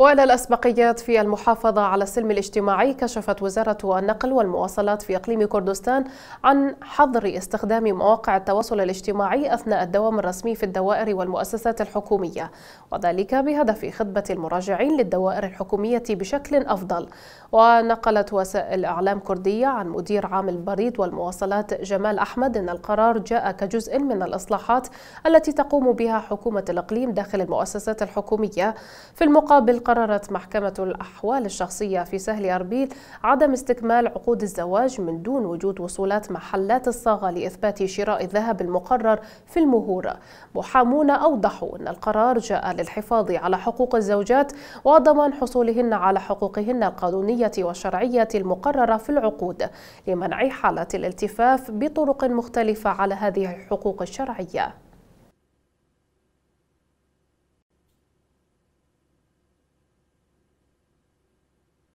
وإلى الأسبقيات في المحافظة على السلم الاجتماعي كشفت وزارة النقل والمواصلات في إقليم كردستان عن حظر استخدام مواقع التواصل الاجتماعي أثناء الدوام الرسمي في الدوائر والمؤسسات الحكومية وذلك بهدف خدمة المراجعين للدوائر الحكومية بشكل أفضل ونقلت وسائل إعلام كردية عن مدير عام البريد والمواصلات جمال أحمد أن القرار جاء كجزء من الإصلاحات التي تقوم بها حكومة الإقليم داخل المؤسسات الحكومية في المقابل قررت محكمة الأحوال الشخصية في سهل أربيل عدم استكمال عقود الزواج من دون وجود وصولات محلات الصاغة لإثبات شراء الذهب المقرر في المهور محامون أوضحوا أن القرار جاء للحفاظ على حقوق الزوجات وضمان حصولهن على حقوقهن القانونية والشرعية المقررة في العقود لمنع حالة الالتفاف بطرق مختلفة على هذه الحقوق الشرعية